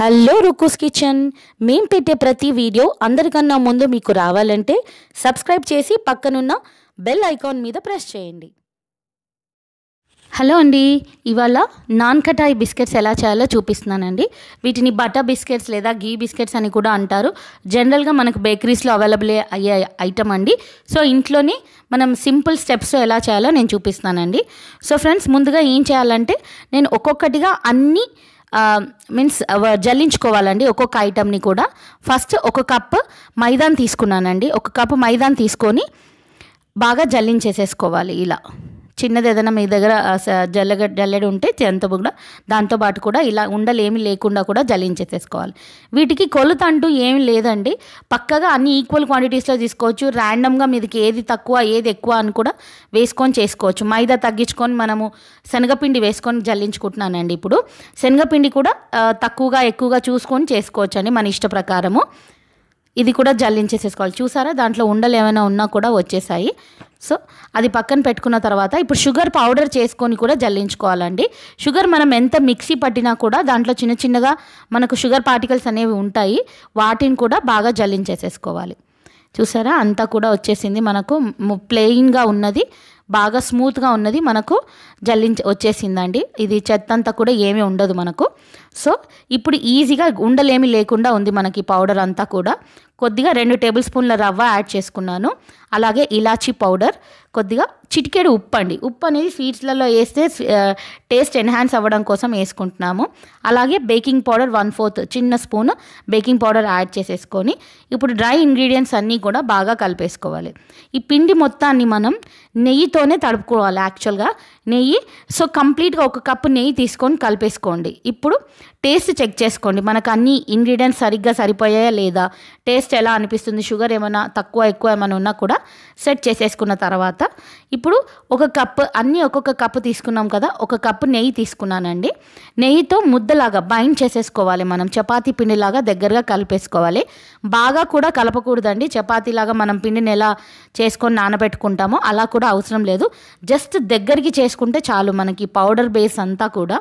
Hello రుకుస్ kitchen మేము పెట్టే ప్రతి వీడియో అందరికన్నా ముందు మీకు రావాలంటే సబ్స్క్రైబ్ చేసి పక్కనున్న బెల్ ఐకాన్ మీద ప్రెస్ చేయండి హలో అండి ఇవాళ నాన్ కటాయి బిస్కెట్స్ ఎలా చేయాలో చూపిస్తున్నానండి వీటిని బటర్ బిస్కెట్స్ లేదా గీ బిస్కెట్స్ అని కూడా అంటారు జనరల్గా మనకు బేకరీస్లో అవైలబుల్ అయ్యే ఐటమ్ అండి సో ఇంట్లోనే మనం సింపుల్ స్టెప్స్ ఎలా చేయాలో నేను చూపిస్తున్నానండి సో ఫ్రెండ్స్ ముందుగా ఏం చేయాలంటే నేను ఒక్కొక్కటిగా అన్నీ మీన్స్ జల్లించుకోవాలండి ఒక్కొక్క ఐటమ్ని కూడా ఫస్ట్ ఒక కప్ మైదాన్ తీసుకున్నానండి ఒక కప్ మైదాన్ తీసుకొని బాగా జల్లించేసేసుకోవాలి ఇలా చిన్నది ఏదైనా మీ దగ్గర జల్లగ జల్లెడ ఉంటే దాంతో కూడా దాంతోపాటు కూడా ఇలా ఉండలు ఏమి లేకుండా కూడా జల్లించేసేసుకోవాలి వీటికి కొలత అంటూ ఏమి లేదండి పక్కగా అన్ని ఈక్వల్ క్వాంటిటీస్లో తీసుకోవచ్చు ర్యాండమ్గా మీదకి ఏది తక్కువ ఏది ఎక్కువ అని కూడా వేసుకొని చేసుకోవచ్చు మైదా తగ్గించుకొని మనము శనగపిండి వేసుకొని జల్లించుకుంటున్నానండి ఇప్పుడు శనగపిండి కూడా తక్కువగా ఎక్కువగా చూసుకొని చేసుకోవచ్చు అండి మన ఇష్ట ప్రకారము ఇది కూడా జల్లించేసేసుకోవాలి చూసారా దాంట్లో ఉండలు ఏమైనా ఉన్నా కూడా వచ్చేసాయి సో అది పక్కన పెట్టుకున్న తర్వాత ఇప్పుడు షుగర్ పౌడర్ చేసుకొని కూడా జల్లించుకోవాలండి షుగర్ మనం ఎంత మిక్సీ పట్టినా కూడా దాంట్లో చిన్న చిన్నగా మనకు షుగర్ పార్టికల్స్ అనేవి ఉంటాయి వాటిని కూడా బాగా జల్లించేసేసుకోవాలి చూసారా అంతా కూడా వచ్చేసింది మనకు ప్లెయిన్గా ఉన్నది బాగా స్మూత్గా ఉన్నది మనకు జల్లించ వచ్చేసిందండి ఇది చెత్త అంతా కూడా ఏమీ ఉండదు మనకు సో ఇప్పుడు ఈజీగా ఉండలేమి లేకుండా ఉంది మనకి పౌడర్ అంతా కూడా కొద్దిగా రెండు టేబుల్ స్పూన్ల రవ్వ యాడ్ చేసుకున్నాను అలాగే ఇలాచీ పౌడర్ కొద్దిగా చిటికెడు ఉప్పు అండి ఉప్పు అనేది స్వీట్స్లలో వేస్తే టేస్ట్ ఎన్హాన్స్ అవ్వడం కోసం వేసుకుంటున్నాము అలాగే బేకింగ్ పౌడర్ వన్ ఫోర్త్ చిన్న స్పూన్ బేకింగ్ పౌడర్ యాడ్ చేసేసుకొని ఇప్పుడు డ్రై ఇంగ్రీడియంట్స్ అన్నీ కూడా బాగా కలిపేసుకోవాలి ఈ పిండి మొత్తాన్ని మనం నెయ్యితో చేత్తోనే తడుపుకోవాలి యాక్చువల్గా నెయ్యి సో కంప్లీట్గా ఒక కప్పు నెయ్యి తీసుకొని కలిపేసుకోండి ఇప్పుడు టేస్ట్ చెక్ చేసుకోండి మనకు అన్ని ఇంగ్రీడియంట్స్ సరిగ్గా సరిపోయాయా లేదా టేస్ట్ ఎలా అనిపిస్తుంది షుగర్ ఏమైనా తక్కువ ఎక్కువ ఏమైనా ఉన్నా కూడా సెట్ చేసేసుకున్న తర్వాత ఇప్పుడు ఒక కప్పు అన్నీ ఒక్కొక్క కప్పు తీసుకున్నాం కదా ఒక కప్పు నెయ్యి తీసుకున్నానండి నెయ్యితో ముద్దలాగా బైండ్ చేసేసుకోవాలి మనం చపాతీ పిండిలాగా దగ్గరగా కలిపేసుకోవాలి బాగా కూడా కలపకూడదండి చపాతీలాగా మనం పిండిని ఎలా చేసుకొని నానబెట్టుకుంటామో అలా కూడా అవసరం లేదు జస్ట్ దగ్గరికి చేసి వేసుకుంటే చాలు మనకి పౌడర్ బేస్ అంతా కూడా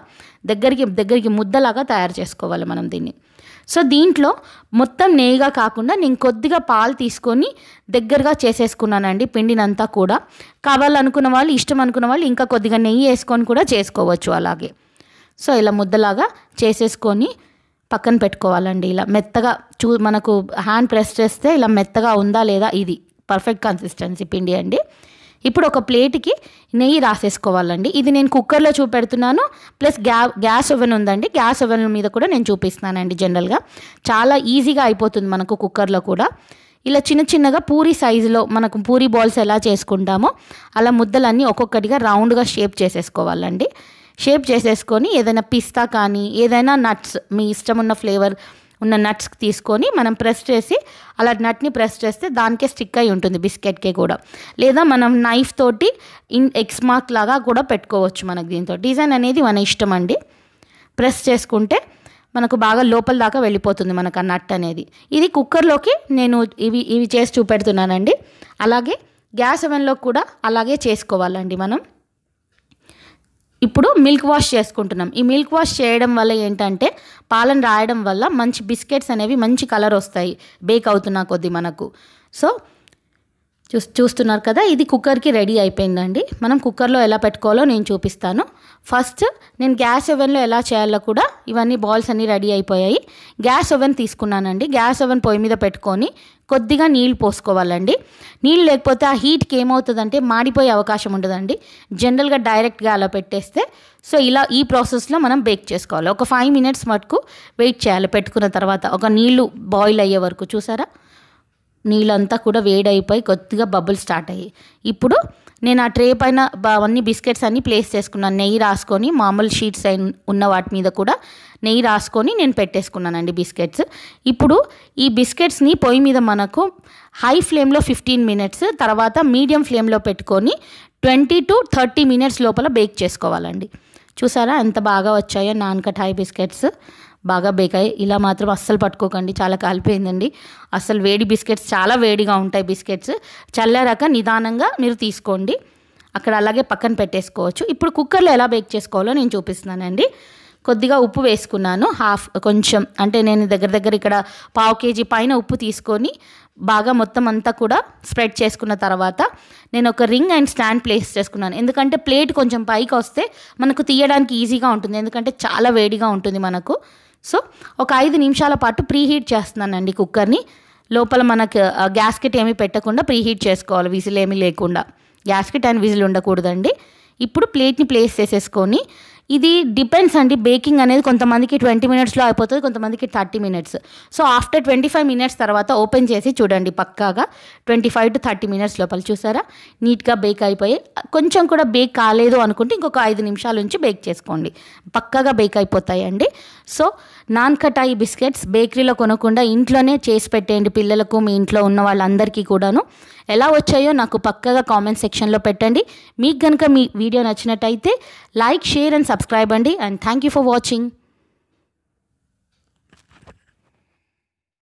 దగ్గరికి దగ్గరికి ముద్దలాగా తయారు చేసుకోవాలి మనం దీన్ని సో దీంట్లో మొత్తం నెయ్యిగా కాకుండా నేను కొద్దిగా పాలు తీసుకొని దగ్గరగా చేసేసుకున్నానండి పిండినంతా కూడా కావాలనుకున్న వాళ్ళు ఇష్టం అనుకున్న వాళ్ళు ఇంకా కొద్దిగా నెయ్యి వేసుకొని కూడా చేసుకోవచ్చు అలాగే సో ఇలా ముద్దలాగా చేసేసుకొని పక్కన పెట్టుకోవాలండి ఇలా మెత్తగా చూ మనకు హ్యాండ్ ప్రెస్ చేస్తే ఇలా మెత్తగా ఉందా లేదా ఇది పర్ఫెక్ట్ కన్సిస్టెన్సీ పిండి అండి ఇప్పుడు ఒక ప్లేట్కి నెయ్యి రాసేసుకోవాలండి ఇది నేను కుక్కర్లో చూపెడుతున్నాను ప్లస్ గ్యా గ్యాస్ ఓవెన్ ఉందండి గ్యాస్ ఓవెన్ మీద కూడా నేను చూపిస్తున్నానండి జనరల్గా చాలా ఈజీగా అయిపోతుంది మనకు కుక్కర్లో కూడా ఇలా చిన్న చిన్నగా పూరి సైజులో మనకు పూరి బాల్స్ ఎలా చేసుకుంటామో అలా ముద్దలన్నీ ఒక్కొక్కటిగా రౌండ్గా షేప్ చేసేసుకోవాలండి షేప్ చేసేసుకొని ఏదైనా పిస్తా కానీ ఏదైనా నట్స్ మీ ఇష్టం ఉన్న ఫ్లేవర్ ఉన్న నట్స్ తీసుకొని మనం ప్రెస్ చేసి అలా నట్ని ప్రెస్ చేస్తే దానికే స్టిక్ అయి ఉంటుంది బిస్కెట్కే కూడా లేదా మనం నైఫ్ తోటి ఇన్ ఎక్స్ మార్క్ లాగా కూడా పెట్టుకోవచ్చు మనకు దీంతో డిజైన్ అనేది మన ఇష్టం అండి ప్రెస్ చేసుకుంటే మనకు బాగా లోపల దాకా వెళ్ళిపోతుంది మనకు ఆ నట్ అనేది ఇది కుక్కర్లోకి నేను ఇవి ఇవి చేసి చూపెడుతున్నానండి అలాగే గ్యాస్ ఓవెన్లో కూడా అలాగే చేసుకోవాలండి మనం ఇప్పుడు మిల్క్ వాష్ చేసుకుంటున్నాం ఈ మిల్క్ వాష్ చేయడం వల్ల ఏంటంటే పాలను రాయడం వల్ల మంచి బిస్కెట్స్ అనేవి మంచి కలర్ వస్తాయి బేక్ అవుతున్నా కొద్ది మనకు సో చూ చూస్తున్నారు కదా ఇది కుక్కర్కి రెడీ అయిపోయిందండి మనం కుక్కర్లో ఎలా పెట్టుకోవాలో నేను చూపిస్తాను ఫస్ట్ నేను గ్యాస్ ఓవెన్లో ఎలా చేయాలో కూడా ఇవన్నీ బాల్స్ అన్నీ రెడీ అయిపోయాయి గ్యాస్ ఓవెన్ తీసుకున్నానండి గ్యాస్ ఓవెన్ పొయ్యి మీద పెట్టుకొని కొద్దిగా నీళ్ళు పోసుకోవాలండి నీళ్ళు లేకపోతే ఆ హీట్కి ఏమవుతుందంటే మాడిపోయే అవకాశం ఉండదండి జనరల్గా డైరెక్ట్గా అలా పెట్టేస్తే సో ఇలా ఈ ప్రాసెస్లో మనం బేక్ చేసుకోవాలి ఒక ఫైవ్ మినిట్స్ మటుకు వెయిట్ చేయాలి పెట్టుకున్న తర్వాత ఒక నీళ్ళు బాయిల్ అయ్యే వరకు చూసారా నీళ్ళంతా కూడా వేడైపోయి కొద్దిగా బబుల్ స్టార్ట్ అయ్యాయి ఇప్పుడు నేను ఆ ట్రే పైన అవన్నీ బిస్కెట్స్ అన్నీ ప్లేస్ చేసుకున్నాను నెయ్యి రాసుకొని మామూలు షీట్స్ అయిన ఉన్న వాటి మీద కూడా నెయ్యి రాసుకొని నేను పెట్టేసుకున్నానండి బిస్కెట్స్ ఇప్పుడు ఈ బిస్కెట్స్ని పొయ్యి మీద మనకు హై ఫ్లేమ్లో ఫిఫ్టీన్ మినిట్స్ తర్వాత మీడియం ఫ్లేమ్లో పెట్టుకొని ట్వంటీ టు థర్టీ మినిట్స్ లోపల బేక్ చేసుకోవాలండి చూసారా ఎంత బాగా వచ్చాయో నాన్ హై బిస్కెట్స్ బాగా బేక్ అయ్యి ఇలా మాత్రం అస్సలు పట్టుకోకండి చాలా కాలిపోయిందండి అస్సలు వేడి బిస్కెట్స్ చాలా వేడిగా ఉంటాయి బిస్కెట్స్ చల్లారాక నిదానంగా మీరు తీసుకోండి అక్కడ అలాగే పక్కన పెట్టేసుకోవచ్చు ఇప్పుడు కుక్కర్లో ఎలా బేక్ చేసుకోవాలో నేను చూపిస్తున్నానండి కొద్దిగా ఉప్పు వేసుకున్నాను హాఫ్ కొంచెం అంటే నేను దగ్గర దగ్గర ఇక్కడ పావు కేజీ పైన ఉప్పు తీసుకొని బాగా మొత్తం అంతా కూడా స్ప్రెడ్ చేసుకున్న తర్వాత నేను ఒక రింగ్ అండ్ స్టాండ్ ప్లేస్ చేసుకున్నాను ఎందుకంటే ప్లేట్ కొంచెం పైకి వస్తే మనకు తీయడానికి ఈజీగా ఉంటుంది ఎందుకంటే చాలా వేడిగా ఉంటుంది మనకు సో ఒక ఐదు నిమిషాల పాటు ప్రీహీట్ చేస్తున్నానండి కుక్కర్ని లోపల మనకు గ్యాస్కెట్ ఏమీ పెట్టకుండా ప్రీహీట్ చేసుకోవాలి విజిల్ ఏమీ లేకుండా గ్యాస్కెట్ అండ్ విజిల్ ఉండకూడదండి ఇప్పుడు ప్లేట్ని ప్లేస్ చేసేసుకొని ఇది డిపెండ్స్ అండి బేకింగ్ అనేది కొంతమందికి ట్వంటీ మినిట్స్లో అయిపోతుంది కొంతమందికి thirty minutes so after twenty five minutes తర్వాత ఓపెన్ చేసి చూడండి పక్కాగా twenty five to thirty minutes లోపల చూసారా నీట్గా బేక్ అయిపోయి కొంచెం కూడా బేక్ కాలేదు అనుకుంటే ఇంకొక ఐదు నిమిషాల నుంచి బేక్ చేసుకోండి పక్కాగా బేక్ అయిపోతాయండి సో నాన్ కటాయి బిస్కెట్స్ బేకరీలో కొనకుండా ఇంట్లోనే చేసి పెట్టేయండి పిల్లలకు మీ ఇంట్లో ఉన్న వాళ్ళందరికీ కూడాను ఎలా వచ్చాయో నాకు పక్కగా కామెంట్ సెక్షన్లో పెట్టండి మీకు కనుక మీ వీడియో నచ్చినట్టయితే like share and subscribe subscribe and thank you for watching.